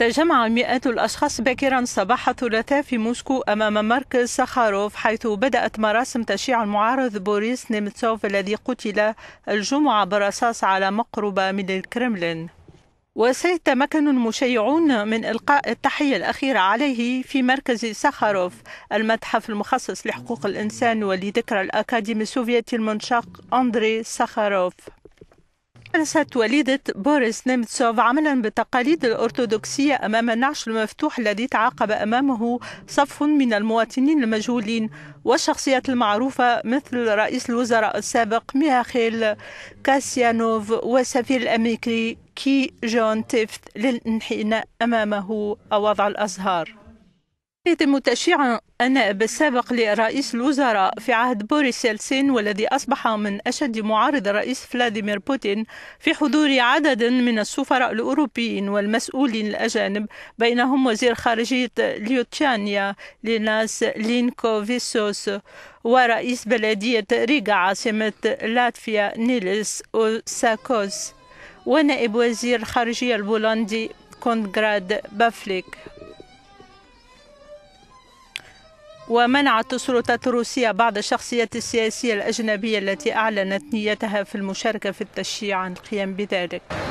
تجمع مئات الأشخاص باكرا صباح الثلاثاء في موسكو أمام مركز سخاروف حيث بدأت مراسم تشييع المعارض بوريس نيمتسوف الذي قتل الجمعة برصاص على مقربة من الكرملين وسيتمكن المشيعون من إلقاء التحية الأخيرة عليه في مركز سخاروف المتحف المخصص لحقوق الإنسان ولذكرى الأكاديمي السوفيتي المنشق أندري سخاروف أنست وليدة بوريس نيمتسوف عملا بالتقاليد الأرثوذكسية أمام النعش المفتوح الذي تعاقب أمامه صف من المواطنين المجهولين والشخصيات المعروفة مثل رئيس الوزراء السابق مياخيل كاسيانوف والسفير الأمريكي كي جون تيفت للانحناء أمامه وضع الأزهار يتم تشيع النائب السابق لرئيس الوزراء في عهد بوريس يلسين والذي أصبح من أشد معارض الرئيس فلاديمير بوتين في حضور عدد من السفراء الأوروبيين والمسؤولين الأجانب بينهم وزير خارجية ليوتشانيا ليناس لينكوفيسوس ورئيس بلدية ريغا عاصمة لاتفيا نيلس أوساكوس ونائب وزير الخارجية البولندي كونغراد بافليك ومنعت السلطات الروسية بعض الشخصيات السياسية الأجنبية التي أعلنت نيتها في المشاركة في التشييع عن القيام بذلك